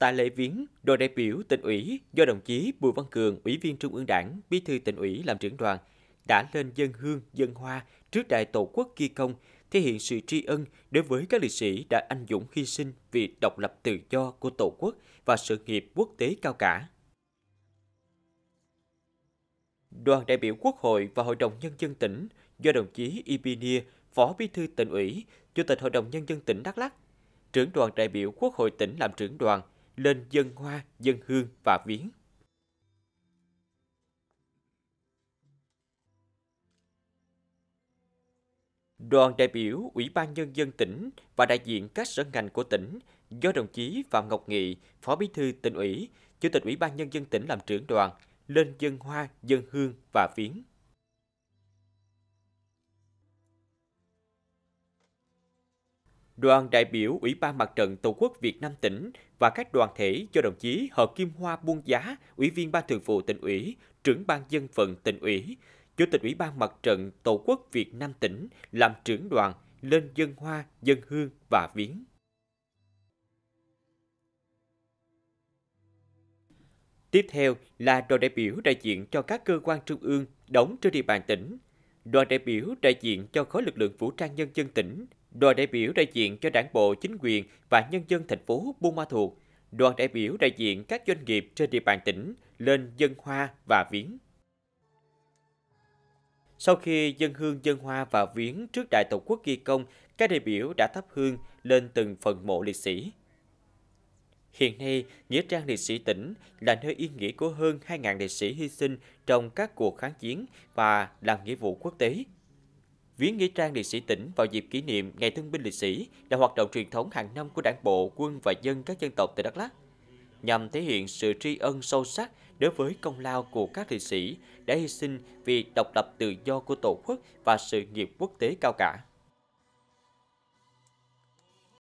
Tại lễ viếng, đoàn đại biểu tỉnh ủy do đồng chí Bùi Văn Cường, Ủy viên Trung ương Đảng, Bí thư tỉnh ủy làm trưởng đoàn, đã lên dân hương, dân hoa trước đại tổ quốc ghi công, thể hiện sự tri ân đối với các liệt sĩ đã anh dũng hy sinh vì độc lập tự do của tổ quốc và sự nghiệp quốc tế cao cả. Đoàn đại biểu Quốc hội và Hội đồng Nhân dân tỉnh do đồng chí Ibinia, Phó Bí thư tỉnh ủy, Chủ tịch Hội đồng Nhân dân tỉnh Đắk Lắc, trưởng đoàn đại biểu Quốc hội tỉnh làm trưởng đoàn lên dân hoa, dân hương và viếng. Đoàn đại biểu Ủy ban Nhân dân tỉnh và đại diện các sở ngành của tỉnh do đồng chí Phạm Ngọc Nghị, Phó Bí thư tỉnh ủy, Chủ tịch Ủy ban Nhân dân tỉnh làm trưởng đoàn, lên dân hoa, dân hương và viếng. đoàn đại biểu Ủy ban Mặt trận Tổ quốc Việt Nam tỉnh và các đoàn thể do đồng chí Hờ Kim Hoa Buôn Giá, Ủy viên Ban Thường vụ tỉnh ủy, trưởng ban dân vận tỉnh ủy, Chủ tịch Ủy ban Mặt trận Tổ quốc Việt Nam tỉnh làm trưởng đoàn lên dân hoa, dân hương và viếng. Tiếp theo là đoàn đại biểu đại diện cho các cơ quan trung ương đóng trên địa bàn tỉnh, đoàn đại biểu đại diện cho khối lực lượng vũ trang nhân dân tỉnh đoàn đại biểu đại diện cho đảng bộ, chính quyền và nhân dân thành phố Buôn Ma Thuột, đoàn đại biểu đại diện các doanh nghiệp trên địa bàn tỉnh lên dân hoa và viếng. Sau khi dân hương dân hoa và viếng trước Đại Tổ quốc ghi công, các đại biểu đã thắp hương lên từng phần mộ liệt sĩ. Hiện nay, Nghĩa trang liệt sĩ tỉnh là nơi yên nghỉ của hơn 2.000 liệt sĩ hy sinh trong các cuộc kháng chiến và làm nghĩa vụ quốc tế. Viếng nghĩa trang liệt sĩ tỉnh vào dịp kỷ niệm Ngày Thương binh Liệt sĩ là hoạt động truyền thống hàng năm của Đảng bộ, quân và dân các dân tộc tại Đắk Lắk nhằm thể hiện sự tri ân sâu sắc đối với công lao của các liệt sĩ đã hy sinh vì độc lập tự do của Tổ quốc và sự nghiệp quốc tế cao cả.